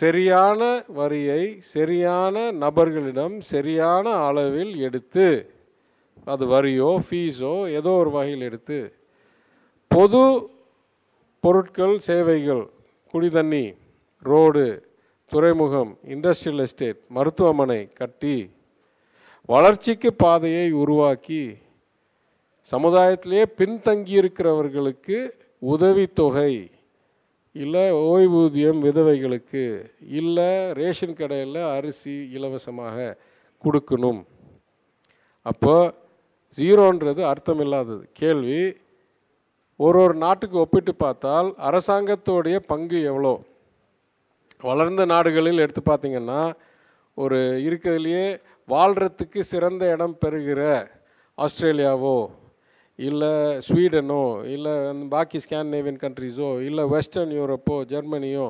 சரியான வரியை சரியான நபர்களிடம் சரியான அளவில் எடுத்து அது வரியோ ஃபீஸோ ஏதோ ஒரு வகையில் எடுத்து பொது பொருட்கள் சேவைகள் குடிதண்ணி ரோடு துறைமுகம் இண்டஸ்ட்ரியல் எஸ்டேட் மருத்துவமனை கட்டி வளர்ச்சிக்கு பாதையை உருவாக்கி சமுதாயத்திலேயே பின்தங்கியிருக்கிறவர்களுக்கு உதவித்தொகை இல்லை ஓய்வூதியம் விதவைகளுக்கு இல்லை ரேஷன் கடையில் அரிசி இலவசமாக கொடுக்கணும் அப்போ ஜீரோன்றது அர்த்தம் இல்லாதது கேள்வி ஒரு ஒரு நாட்டுக்கு ஒப்பிட்டு பார்த்தால் அரசாங்கத்தோடைய பங்கு எவ்வளோ வளர்ந்த நாடுகளில் எடுத்து பார்த்திங்கன்னா ஒரு இருக்கிறதுலையே வாழ்கிறதுக்கு சிறந்த இடம் பெறுகிற ஆஸ்திரேலியாவோ இல்லை ஸ்வீடனோ இல்லை பாக்கி ஸ்காண்டினேவியன் கண்ட்ரிஸோ இல்லை வெஸ்டர்ன் யூரோப்போ ஜெர்மனியோ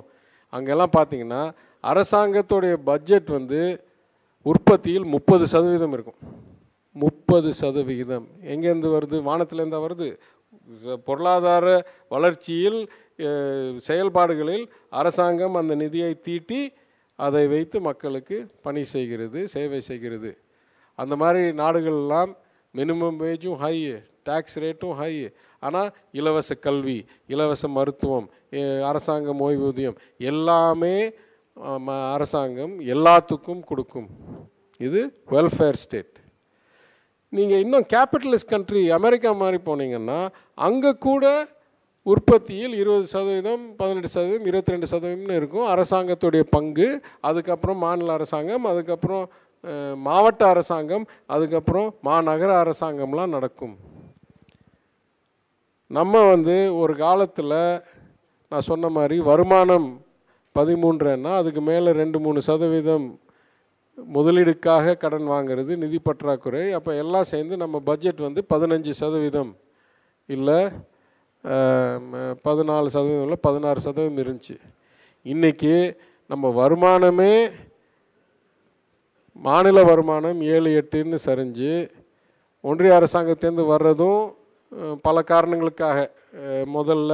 அங்கெல்லாம் பார்த்தீங்கன்னா அரசாங்கத்துடைய பட்ஜெட் வந்து உற்பத்தியில் முப்பது சதவீதம் இருக்கும் முப்பது சதவிகிதம் எங்கேருந்து வருது வானத்திலேருந்தா வருது பொருளாதார வளர்ச்சியில் செயல்பாடுகளில் அரசாங்கம் அந்த நிதியை தீட்டி அதை வைத்து மக்களுக்கு பணி செய்கிறது சேவை செய்கிறது அந்த மாதிரி நாடுகள்லாம் மினிமம் வேஜும் ஹை டேக்ஸ் ரேட்டும் ஹை ஆனால் இலவச கல்வி இலவச மருத்துவம் அரசாங்கம் ஓய்வூதியம் எல்லாமே அரசாங்கம் எல்லாத்துக்கும் கொடுக்கும் இது வெல்ஃபேர் ஸ்டேட் நீங்கள் இன்னும் கேபிட்டலிஸ்ட் கண்ட்ரி அமெரிக்கா மாதிரி போனீங்கன்னா அங்கே கூட உற்பத்தியில் இருபது சதவீதம் பதினெட்டு சதவீதம் இருபத்தி ரெண்டு சதவீதம்னு இருக்கும் அரசாங்கத்துடைய பங்கு அதுக்கப்புறம் மாநில அரசாங்கம் அதுக்கப்புறம் மாவட்ட அரசாங்கம் அதுக்கப்புறம் மாநகர அரசாங்கம்லாம் நடக்கும் நம்ம வந்து ஒரு காலத்தில் நான் சொன்ன மாதிரி வருமானம் பதிமூன்றுன்னா அதுக்கு மேலே ரெண்டு மூணு சதவீதம் முதலீடுக்காக கடன் வாங்கிறது நிதி பற்றாக்குறை அப்போ எல்லாம் சேர்ந்து நம்ம பட்ஜெட் வந்து பதினஞ்சு சதவீதம் இல்லை பதினாலு சதவீதம் இல்லை பதினாறு சதவீதம் இருந்துச்சு இன்றைக்கி நம்ம வருமானமே மாநில வருமானம் ஏழு எட்டுன்னு சரிஞ்சு ஒன்றிய அரசாங்கத்தேர்ந்து வர்றதும் பல காரணங்களுக்காக முதல்ல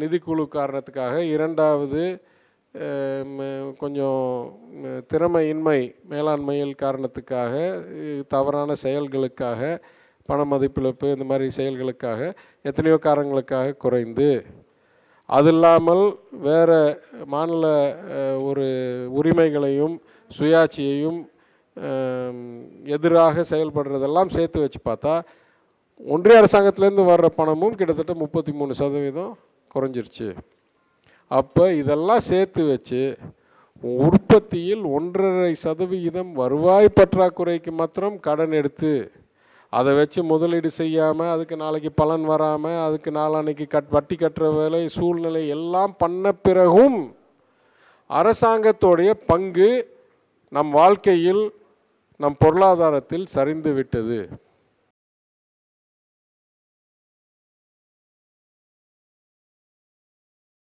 நிதிக்குழு காரணத்துக்காக இரண்டாவது கொஞ்சம் திறமையின்மை மேலாண்மையில் காரணத்துக்காக தவறான செயல்களுக்காக பண மதிப்பிழப்பு இந்த மாதிரி செயல்களுக்காக எத்தனையோ காரணங்களுக்காக குறைந்து அது இல்லாமல் வேறு மாநில ஒரு உரிமைகளையும் சுயாட்சியையும் எதிராக செயல்படுறதெல்லாம் சேர்த்து வச்சு பார்த்தா ஒன்றிய அரசாங்கத்திலேருந்து வர்ற பணமும் கிட்டத்தட்ட முப்பத்தி மூணு சதவீதம் குறைஞ்சிருச்சு அப்போ இதெல்லாம் சேர்த்து வச்சு உற்பத்தியில் ஒன்றரை சதவிகிதம் வருவாய் பற்றாக்குறைக்கு மாத்திரம் கடன் எடுத்து அதை வச்சு முதலீடு செய்யாமல் அதுக்கு நாளைக்கு பலன் வராமல் அதுக்கு நாளன்னைக்கு கட் வட்டி கட்டுற வேலை சூழ்நிலை எல்லாம் பண்ண பிறகும் அரசாங்கத்தோடைய பங்கு நம் வாழ்க்கையில் நம் பொருளாதாரத்தில் சரிந்து விட்டது